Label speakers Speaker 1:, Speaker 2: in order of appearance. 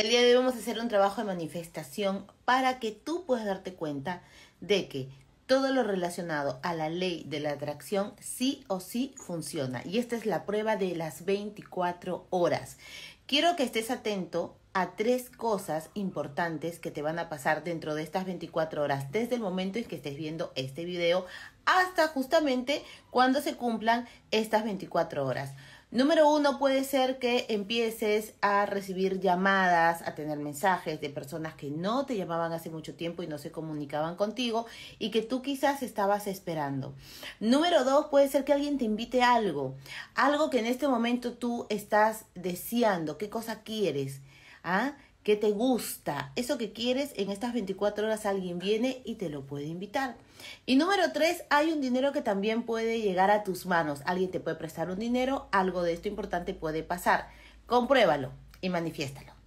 Speaker 1: el día de hoy vamos a hacer un trabajo de manifestación para que tú puedas darte cuenta de que todo lo relacionado a la ley de la atracción sí o sí funciona. Y esta es la prueba de las 24 horas. Quiero que estés atento a tres cosas importantes que te van a pasar dentro de estas 24 horas, desde el momento en que estés viendo este video hasta justamente cuando se cumplan estas 24 horas. Número uno puede ser que empieces a recibir llamadas, a tener mensajes de personas que no te llamaban hace mucho tiempo y no se comunicaban contigo y que tú quizás estabas esperando. Número dos puede ser que alguien te invite a algo, algo que en este momento tú estás deseando, qué cosa quieres. ¿Ah? que te gusta, eso que quieres, en estas 24 horas alguien viene y te lo puede invitar. Y número tres, hay un dinero que también puede llegar a tus manos. Alguien te puede prestar un dinero, algo de esto importante puede pasar. Compruébalo y manifiéstalo.